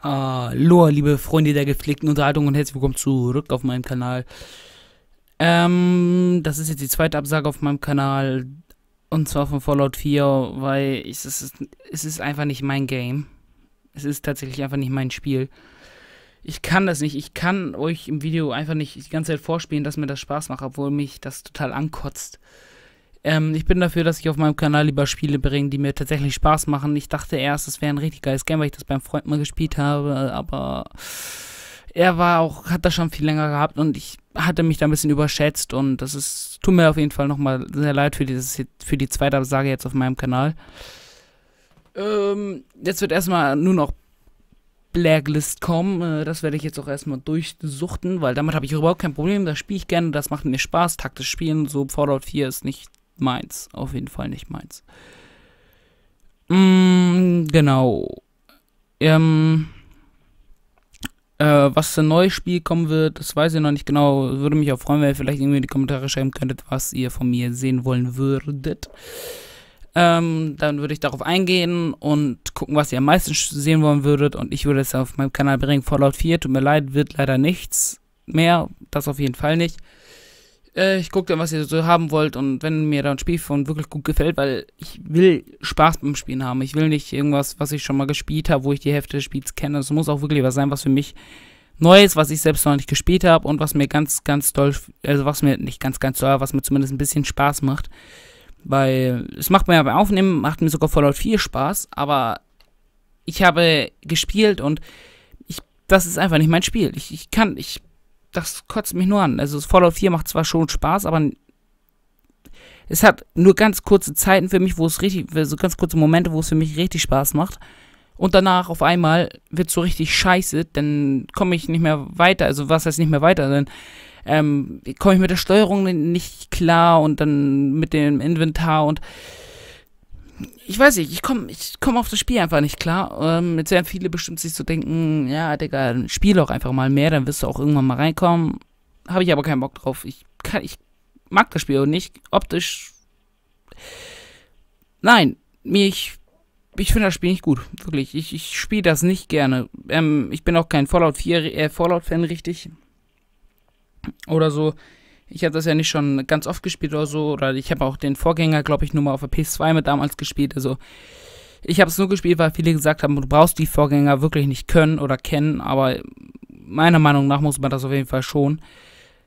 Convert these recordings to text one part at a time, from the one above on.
Hallo, ah, liebe Freunde der gepflegten Unterhaltung und herzlich willkommen zurück auf meinem Kanal. Ähm, das ist jetzt die zweite Absage auf meinem Kanal. Und zwar von Fallout 4, weil ich, es, ist, es ist einfach nicht mein Game. Es ist tatsächlich einfach nicht mein Spiel. Ich kann das nicht. Ich kann euch im Video einfach nicht die ganze Zeit vorspielen, dass mir das Spaß macht, obwohl mich das total ankotzt. Ähm, ich bin dafür, dass ich auf meinem Kanal lieber Spiele bringe, die mir tatsächlich Spaß machen. Ich dachte erst, es wäre ein richtig geiles Game, weil ich das beim Freund mal gespielt habe, aber er war auch, hat das schon viel länger gehabt und ich hatte mich da ein bisschen überschätzt und das ist, tut mir auf jeden Fall nochmal sehr leid für, dieses, für die zweite Sage jetzt auf meinem Kanal. Ähm, jetzt wird erstmal nur noch Blacklist kommen. Äh, das werde ich jetzt auch erstmal durchsuchten, weil damit habe ich überhaupt kein Problem. Das spiele ich gerne, das macht mir Spaß. Taktisch spielen, so Fallout 4 ist nicht meins. Auf jeden Fall nicht meins. Mm, genau. Ähm, äh, was für ein neues Spiel kommen wird, das weiß ich noch nicht genau. Würde mich auch freuen, wenn ihr vielleicht irgendwie in die Kommentare schreiben könntet, was ihr von mir sehen wollen würdet. Ähm, dann würde ich darauf eingehen und gucken, was ihr am meisten sehen wollen würdet. Und ich würde es auf meinem Kanal bringen. Fallout 4, tut mir leid, wird leider nichts mehr. Das auf jeden Fall nicht. Äh, ich gucke dann, was ihr so haben wollt und wenn mir da ein Spiel von wirklich gut gefällt, weil ich will Spaß beim Spielen haben. Ich will nicht irgendwas, was ich schon mal gespielt habe, wo ich die Hälfte des Spiels kenne. Es muss auch wirklich was sein, was für mich neu ist, was ich selbst noch nicht gespielt habe und was mir ganz, ganz toll, also was mir nicht ganz, ganz toll, was mir zumindest ein bisschen Spaß macht. Weil es macht mir ja beim Aufnehmen, macht mir sogar Fallout 4 Spaß, aber ich habe gespielt und ich, das ist einfach nicht mein Spiel. Ich, ich kann, ich das kotzt mich nur an. Also Fallout 4 macht zwar schon Spaß, aber es hat nur ganz kurze Zeiten für mich, wo es richtig, so ganz kurze Momente, wo es für mich richtig Spaß macht. Und danach auf einmal wird es so richtig scheiße, dann komme ich nicht mehr weiter. Also was heißt nicht mehr weiter? Dann ähm, komme ich mit der Steuerung nicht klar und dann mit dem Inventar und ich weiß nicht, ich komme ich komm auf das Spiel einfach nicht klar. Ähm, jetzt werden viele bestimmt sich so denken, ja, Digga, spiel doch einfach mal mehr, dann wirst du auch irgendwann mal reinkommen. Habe ich aber keinen Bock drauf. Ich, kann, ich mag das Spiel und nicht optisch. Nein, mir, ich, ich finde das Spiel nicht gut. Wirklich, ich, ich spiele das nicht gerne. Ähm, ich bin auch kein Fallout 4, äh, Fallout-Fan, richtig. Oder so. Ich habe das ja nicht schon ganz oft gespielt oder so. Oder ich habe auch den Vorgänger, glaube ich, nur mal auf der PS2 mit damals gespielt. Also ich habe es nur gespielt, weil viele gesagt haben, du brauchst die Vorgänger wirklich nicht können oder kennen. Aber meiner Meinung nach muss man das auf jeden Fall schon.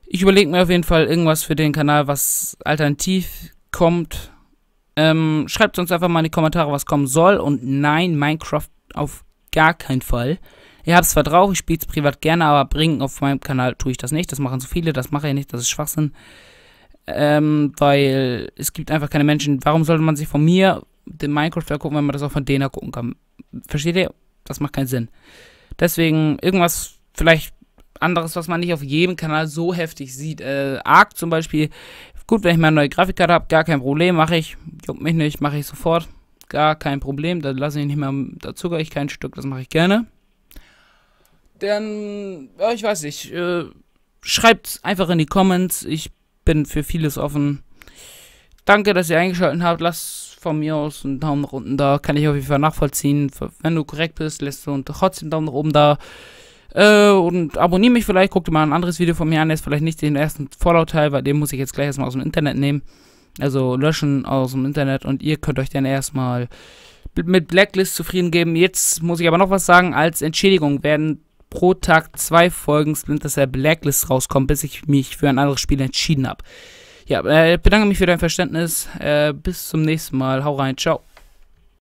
Ich überlege mir auf jeden Fall irgendwas für den Kanal, was alternativ kommt. Ähm, schreibt uns einfach mal in die Kommentare, was kommen soll. Und nein, Minecraft auf gar keinen Fall. Ihr habt es zwar drauf, ich spiele es privat gerne, aber bringen auf meinem Kanal tue ich das nicht. Das machen so viele, das mache ich nicht, das ist Schwachsinn. Ähm, weil es gibt einfach keine Menschen. Warum sollte man sich von mir den Minecraft gucken, wenn man das auch von denen gucken kann? Versteht ihr? Das macht keinen Sinn. Deswegen irgendwas vielleicht anderes, was man nicht auf jedem Kanal so heftig sieht. Äh, Arc zum Beispiel. Gut, wenn ich mal eine neue Grafikkarte habe, gar kein Problem, mache ich. Juckt mich nicht, mache ich sofort. Gar kein Problem, da lasse ich nicht mehr, da zuckere ich kein Stück, das mache ich gerne dann, ja, ich weiß nicht, äh, schreibt einfach in die Comments. Ich bin für vieles offen. Danke, dass ihr eingeschaltet habt. Lasst von mir aus einen Daumen nach unten da. Kann ich auf jeden Fall nachvollziehen. Wenn du korrekt bist, lässt du trotzdem einen Daumen nach oben da. Äh, und abonniere mich vielleicht. Guck dir mal ein anderes Video von mir an. Jetzt vielleicht nicht den ersten Fallout-Teil, weil den muss ich jetzt gleich erstmal aus dem Internet nehmen. Also löschen aus dem Internet. Und ihr könnt euch dann erstmal mit Blacklist zufrieden geben. Jetzt muss ich aber noch was sagen. Als Entschädigung werden pro Tag zwei Folgen Splinter Cell Blacklist rauskommen, bis ich mich für ein anderes Spiel entschieden habe. Ja, äh, bedanke mich für dein Verständnis. Äh, bis zum nächsten Mal. Hau rein. Ciao.